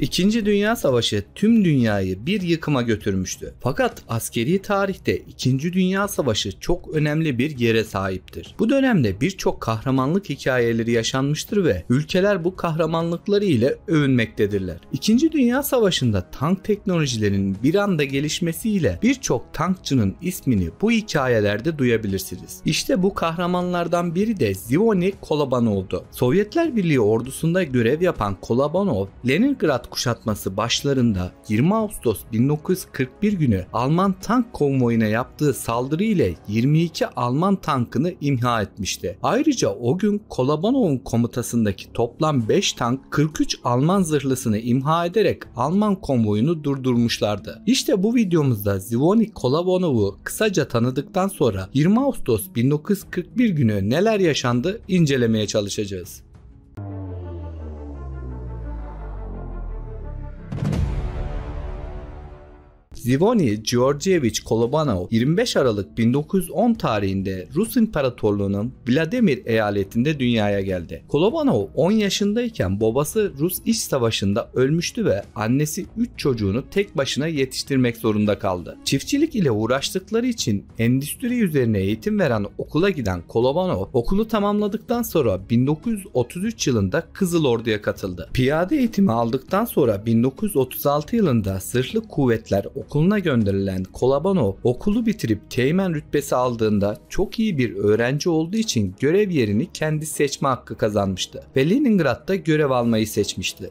İkinci Dünya Savaşı tüm dünyayı bir yıkıma götürmüştü. Fakat askeri tarihte İkinci Dünya Savaşı çok önemli bir yere sahiptir. Bu dönemde birçok kahramanlık hikayeleri yaşanmıştır ve ülkeler bu kahramanlıkları ile övünmektedirler. İkinci Dünya Savaşı'nda tank teknolojilerinin bir anda gelişmesiyle birçok tankçının ismini bu hikayelerde duyabilirsiniz. İşte bu kahramanlardan biri de Zivonik Kolobanov oldu. Sovyetler Birliği ordusunda görev yapan Kolobanov, Leningrad kuşatması başlarında 20 Ağustos 1941 günü Alman tank konvoyuna yaptığı saldırı ile 22 Alman tankını imha etmişti. Ayrıca o gün Kolabanov'un komutasındaki toplam 5 tank 43 Alman zırhlısını imha ederek Alman konvoyunu durdurmuşlardı. İşte bu videomuzda Zivoni Kolabanov'u kısaca tanıdıktan sonra 20 Ağustos 1941 günü neler yaşandı incelemeye çalışacağız. Zivoni Georgievich Kolobanov 25 Aralık 1910 tarihinde Rus İmparatorluğu'nun Vladimir eyaletinde dünyaya geldi. Kolobanov 10 yaşındayken babası Rus İç Savaşı'nda ölmüştü ve annesi 3 çocuğunu tek başına yetiştirmek zorunda kaldı. Çiftçilik ile uğraştıkları için endüstri üzerine eğitim veren okula giden Kolobanov okulu tamamladıktan sonra 1933 yılında Kızıl Ordu'ya katıldı. Piyade eğitimi aldıktan sonra 1936 yılında Sırtlı Kuvvetler Okulu okuluna gönderilen Kolabano okulu bitirip teğmen rütbesi aldığında çok iyi bir öğrenci olduğu için görev yerini kendi seçme hakkı kazanmıştı ve Leningrad'da görev almayı seçmişti.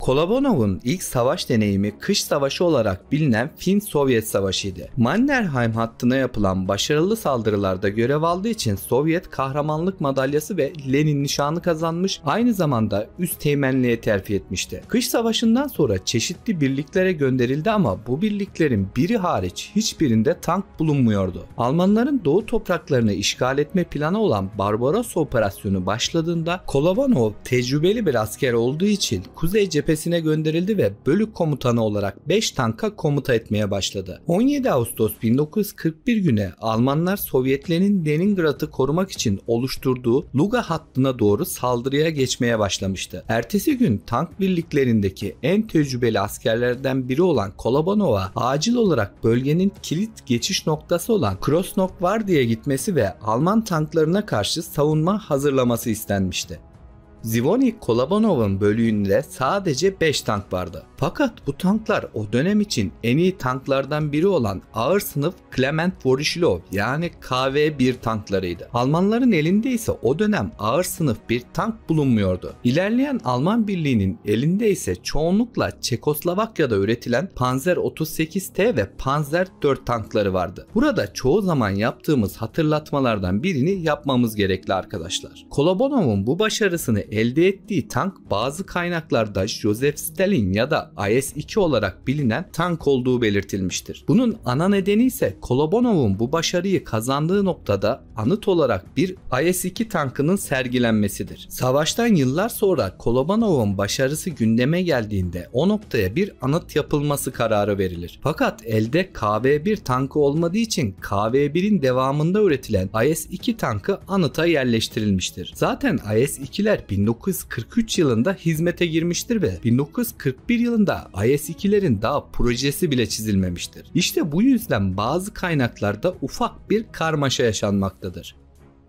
Kolabonov'un ilk savaş deneyimi kış savaşı olarak bilinen Fin-Sovyet Savaşı'ydı. Mannerheim hattına yapılan başarılı saldırılarda görev aldığı için Sovyet kahramanlık madalyası ve Lenin nişanı kazanmış aynı zamanda üst teğmenliğe terfi etmişti. Kış savaşından sonra çeşitli birliklere gönderildi ama bu birliklerin biri hariç hiçbirinde tank bulunmuyordu. Almanların doğu topraklarını işgal etme planı olan Barbarossa operasyonu başladığında Kolabonov tecrübeli bir asker olduğu için Kuzey Cephesi tepesine gönderildi ve bölük komutanı olarak 5 tanka komuta etmeye başladı. 17 Ağustos 1941 güne Almanlar Sovyetlerin Leningrad'ı korumak için oluşturduğu Luga hattına doğru saldırıya geçmeye başlamıştı. Ertesi gün tank birliklerindeki en tecrübeli askerlerden biri olan Kolobanova acil olarak bölgenin kilit geçiş noktası olan Krosnok var diye gitmesi ve Alman tanklarına karşı savunma hazırlaması istenmişti. Zivoni Kolabanov'un bölüğünde sadece 5 tank vardı. Fakat bu tanklar o dönem için en iyi tanklardan biri olan ağır sınıf Clement Voroshilov yani KV-1 tanklarıydı. Almanların elinde ise o dönem ağır sınıf bir tank bulunmuyordu. İlerleyen Alman birliğinin elinde ise çoğunlukla Çekoslovakya'da üretilen Panzer 38T ve Panzer 4 tankları vardı. Burada çoğu zaman yaptığımız hatırlatmalardan birini yapmamız gerekli arkadaşlar. Kolabanov'un bu başarısını elde ettiği tank bazı kaynaklarda Joseph Stalin ya da IS-2 olarak bilinen tank olduğu belirtilmiştir. Bunun ana nedeni ise Kolobonov'un bu başarıyı kazandığı noktada anıt olarak bir IS-2 tankının sergilenmesidir. Savaştan yıllar sonra Kolobanov'un başarısı gündeme geldiğinde o noktaya bir anıt yapılması kararı verilir. Fakat elde KV-1 tankı olmadığı için KV-1'in devamında üretilen IS-2 tankı anıta yerleştirilmiştir. Zaten IS-2'ler 1943 yılında hizmete girmiştir ve 1941 yılında IS-2'lerin daha projesi bile çizilmemiştir. İşte bu yüzden bazı kaynaklarda ufak bir karmaşa yaşanmaktadır.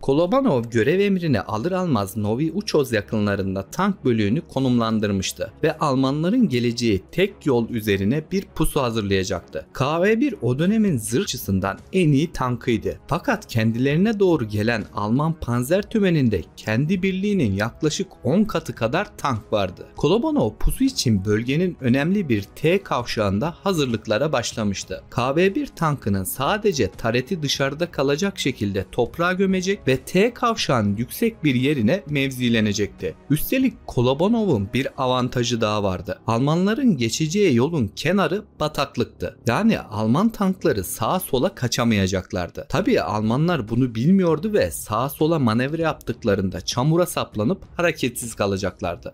Kolobanov görev emrini alır almaz Novi Uçoz yakınlarında tank bölüğünü konumlandırmıştı ve Almanların geleceği tek yol üzerine bir pusu hazırlayacaktı. KV-1 o dönemin zırhçısından en iyi tankıydı. Fakat kendilerine doğru gelen Alman panzer tümeninde kendi birliğinin yaklaşık 10 katı kadar tank vardı. Kolobanov pusu için bölgenin önemli bir T kavşağında hazırlıklara başlamıştı. KV-1 tankının sadece tareti dışarıda kalacak şekilde toprağa gömecek ve T kavşağın yüksek bir yerine mevzilenecekti. Üstelik Kolobonov'un bir avantajı daha vardı. Almanların geçeceği yolun kenarı bataklıktı. Yani Alman tankları sağa sola kaçamayacaklardı. Tabii Almanlar bunu bilmiyordu ve sağa sola manevra yaptıklarında çamura saplanıp hareketsiz kalacaklardı.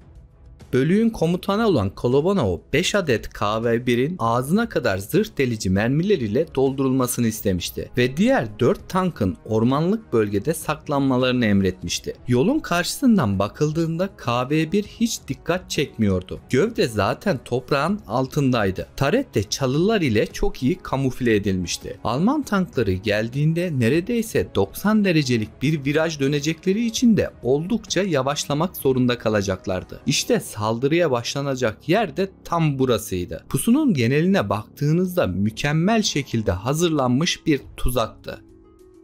Bölüğün komutanı olan Kolobanov 5 adet KV-1'in ağzına kadar zırh delici mermiler ile doldurulmasını istemişti ve diğer 4 tankın ormanlık bölgede saklanmalarını emretmişti. Yolun karşısından bakıldığında KV-1 hiç dikkat çekmiyordu. Gövde zaten toprağın altındaydı. Taret de çalılar ile çok iyi kamufle edilmişti. Alman tankları geldiğinde neredeyse 90 derecelik bir viraj dönecekleri için de oldukça yavaşlamak zorunda kalacaklardı. İşte saldırıya başlanacak yer de tam burasıydı. Pusunun geneline baktığınızda mükemmel şekilde hazırlanmış bir tuzaktı.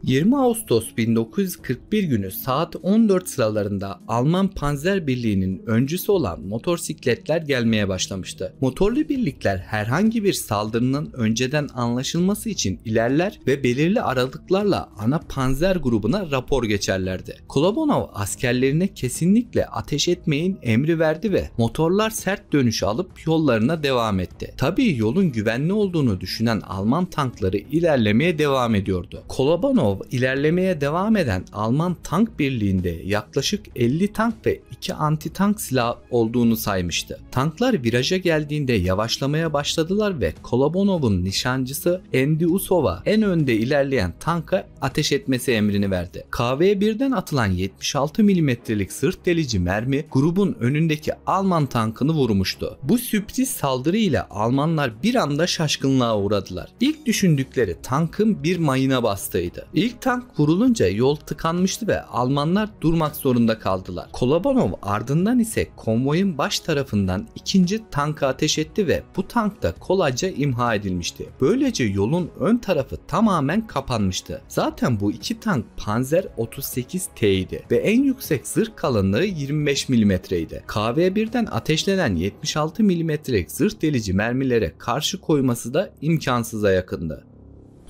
20 Ağustos 1941 günü saat 14 sıralarında Alman Panzer Birliği'nin öncüsü olan motosikletler gelmeye başlamıştı. Motorlu birlikler herhangi bir saldırının önceden anlaşılması için ilerler ve belirli aralıklarla ana panzer grubuna rapor geçerlerdi. Kolobonov askerlerine kesinlikle ateş etmeyin emri verdi ve motorlar sert dönüş alıp yollarına devam etti. Tabii yolun güvenli olduğunu düşünen Alman tankları ilerlemeye devam ediyordu. Kolobonov Antonov ilerlemeye devam eden Alman tank birliğinde yaklaşık 50 tank ve 2 anti tank silah olduğunu saymıştı. Tanklar viraja geldiğinde yavaşlamaya başladılar ve Kolobonov'un nişancısı Andy Usov'a en önde ilerleyen tanka ateş etmesi emrini verdi. KV-1'den atılan 76 milimetrelik sırt delici mermi grubun önündeki Alman tankını vurmuştu. Bu sürpriz saldırıyla Almanlar bir anda şaşkınlığa uğradılar. İlk düşündükleri tankın bir mayına bastığıydı. İlk tank vurulunca yol tıkanmıştı ve Almanlar durmak zorunda kaldılar. Kolobanov ardından ise konvoyun baş tarafından ikinci tanka ateş etti ve bu tank da kolayca imha edilmişti. Böylece yolun ön tarafı tamamen kapanmıştı. Zaten bu iki tank Panzer 38T idi ve en yüksek zırh kalınlığı 25 milimetreydi. KV-1'den ateşlenen 76 milimetrelik zırh delici mermilere karşı koyması da imkansıza yakındı.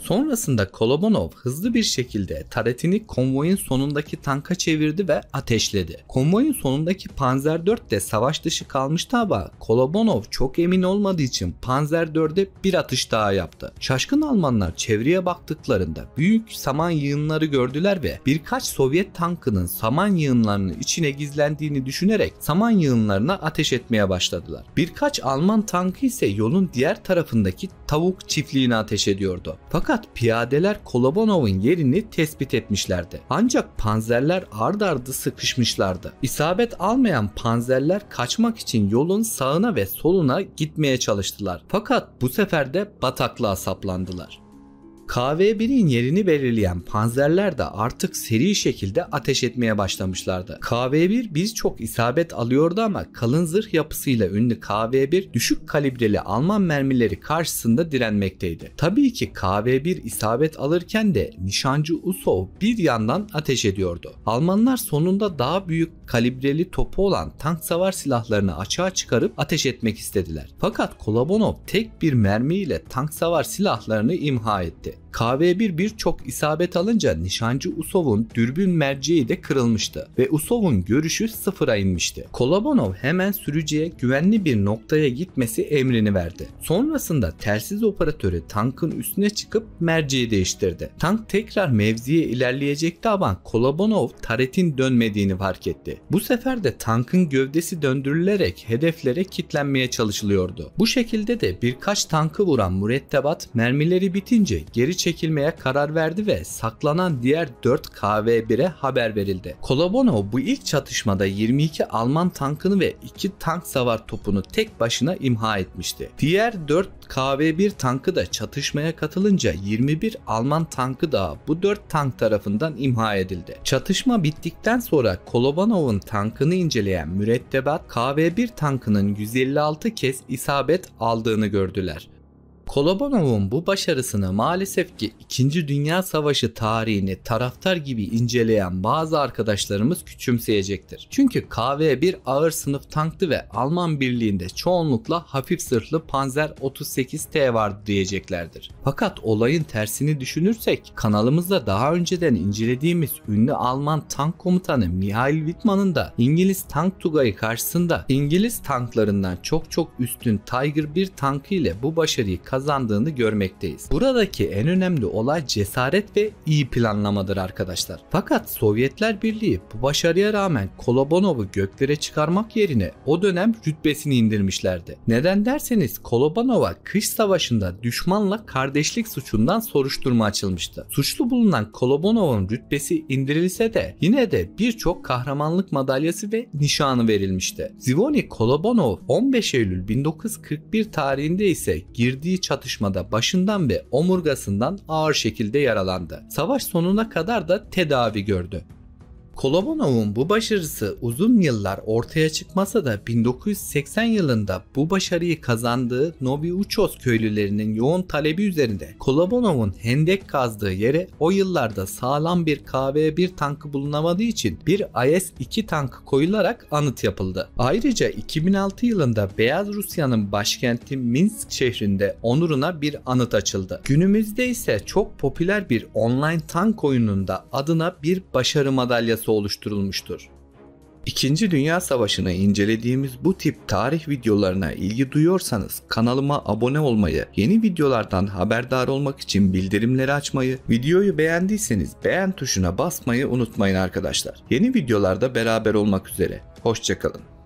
Sonrasında Kolobonov hızlı bir şekilde taretini konvoyun sonundaki tanka çevirdi ve ateşledi. Konvoyun sonundaki Panzer 4 de savaş dışı kalmıştı ama Kolobonov çok emin olmadığı için Panzer 4'e bir atış daha yaptı. Şaşkın Almanlar çevreye baktıklarında büyük saman yığınları gördüler ve birkaç Sovyet tankının saman yığınlarının içine gizlendiğini düşünerek saman yığınlarına ateş etmeye başladılar. Birkaç Alman tankı ise yolun diğer tarafındaki tavuk çiftliğine ateş ediyordu. Fakat fakat piyadeler Kolobonov'un yerini tespit etmişlerdi. Ancak panzerler ard ardı sıkışmışlardı. İsabet almayan panzerler kaçmak için yolun sağına ve soluna gitmeye çalıştılar. Fakat bu sefer de bataklığa saplandılar. KV-1'in yerini belirleyen panzerler de artık seri şekilde ateş etmeye başlamışlardı. KV-1 birçok isabet alıyordu ama kalın zırh yapısıyla ünlü KV-1 düşük kalibreli Alman mermileri karşısında direnmekteydi. Tabii ki KV-1 isabet alırken de nişancı Usov bir yandan ateş ediyordu. Almanlar sonunda daha büyük kalibreli topu olan tank savar silahlarını açığa çıkarıp ateş etmek istediler. Fakat Kolabonov tek bir mermiyle tank savar silahlarını imha etti. KV-1 birçok isabet alınca nişancı Usov'un dürbün merceği de kırılmıştı ve Usov'un görüşü sıfıra inmişti. Kolobanov hemen sürücüye güvenli bir noktaya gitmesi emrini verdi. Sonrasında telsiz operatöre tankın üstüne çıkıp merceği değiştirdi. Tank tekrar mevziye ilerleyecekti ama Kolobanov taretin dönmediğini fark etti. Bu sefer de tankın gövdesi döndürülerek hedeflere kitlenmeye çalışılıyordu. Bu şekilde de birkaç tankı vuran mürettebat mermileri bitince geri çekilmeye karar verdi ve saklanan diğer 4 KV-1'e haber verildi. Kolobono bu ilk çatışmada 22 Alman tankını ve 2 tank savar topunu tek başına imha etmişti. Diğer 4 KV-1 tankı da çatışmaya katılınca 21 Alman tankı da bu 4 tank tarafından imha edildi. Çatışma bittikten sonra Kolobanov'un tankını inceleyen mürettebat KV-1 tankının 156 kez isabet aldığını gördüler. Kolobonov'un bu başarısını maalesef ki 2. Dünya Savaşı tarihini taraftar gibi inceleyen bazı arkadaşlarımız küçümseyecektir. Çünkü KV 1 ağır sınıf tanktı ve Alman birliğinde çoğunlukla hafif sırtlı Panzer 38T vardı diyeceklerdir. Fakat olayın tersini düşünürsek kanalımızda daha önceden incelediğimiz ünlü Alman tank komutanı Mihail Wittmann'ın da İngiliz tank tugayı karşısında İngiliz tanklarından çok çok üstün Tiger 1 tankı ile bu başarıyı kazanmıştı kazandığını görmekteyiz. Buradaki en önemli olay cesaret ve iyi planlamadır arkadaşlar. Fakat Sovyetler Birliği bu başarıya rağmen Kolobanov'u göklere çıkarmak yerine o dönem rütbesini indirmişlerdi. Neden derseniz Kolobanova kış savaşında düşmanla kardeşlik suçundan soruşturma açılmıştı. Suçlu bulunan Kolobanov'un rütbesi indirilse de yine de birçok kahramanlık madalyası ve nişanı verilmişti. Zivoni Kolobanov 15 Eylül 1941 tarihinde ise girdiği çatışmada başından ve omurgasından ağır şekilde yaralandı. Savaş sonuna kadar da tedavi gördü. Kolomonov'un bu başarısı uzun yıllar ortaya çıkmasa da 1980 yılında bu başarıyı kazandığı Novi Uchos köylülerinin yoğun talebi üzerinde Kolomonov'un hendek kazdığı yere o yıllarda sağlam bir KV-1 tankı bulunamadığı için bir IS-2 tankı koyularak anıt yapıldı. Ayrıca 2006 yılında Beyaz Rusya'nın başkenti Minsk şehrinde onuruna bir anıt açıldı. Günümüzde ise çok popüler bir online tank oyununda adına bir başarı madalyası tablosu oluşturulmuştur. İkinci Dünya Savaşı'nı incelediğimiz bu tip tarih videolarına ilgi duyuyorsanız kanalıma abone olmayı, yeni videolardan haberdar olmak için bildirimleri açmayı, videoyu beğendiyseniz beğen tuşuna basmayı unutmayın arkadaşlar. Yeni videolarda beraber olmak üzere. Hoşçakalın.